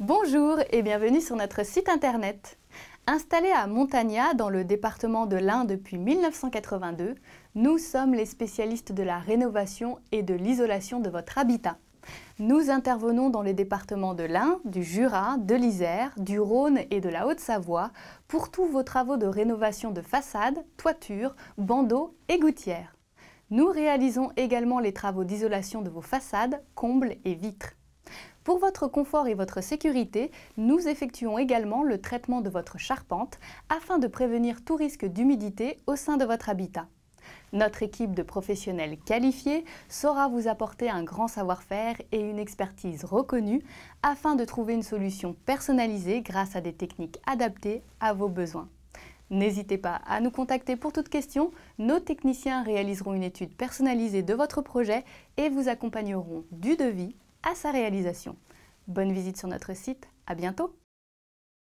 Bonjour et bienvenue sur notre site internet. Installés à Montagna, dans le département de l'Ain depuis 1982, nous sommes les spécialistes de la rénovation et de l'isolation de votre habitat. Nous intervenons dans les départements de l'Ain, du Jura, de l'Isère, du Rhône et de la Haute-Savoie pour tous vos travaux de rénovation de façades, toitures, bandeaux et gouttières. Nous réalisons également les travaux d'isolation de vos façades, combles et vitres. Pour votre confort et votre sécurité, nous effectuons également le traitement de votre charpente afin de prévenir tout risque d'humidité au sein de votre habitat. Notre équipe de professionnels qualifiés saura vous apporter un grand savoir-faire et une expertise reconnue afin de trouver une solution personnalisée grâce à des techniques adaptées à vos besoins. N'hésitez pas à nous contacter pour toute question. Nos techniciens réaliseront une étude personnalisée de votre projet et vous accompagneront du devis à sa réalisation. Bonne visite sur notre site, à bientôt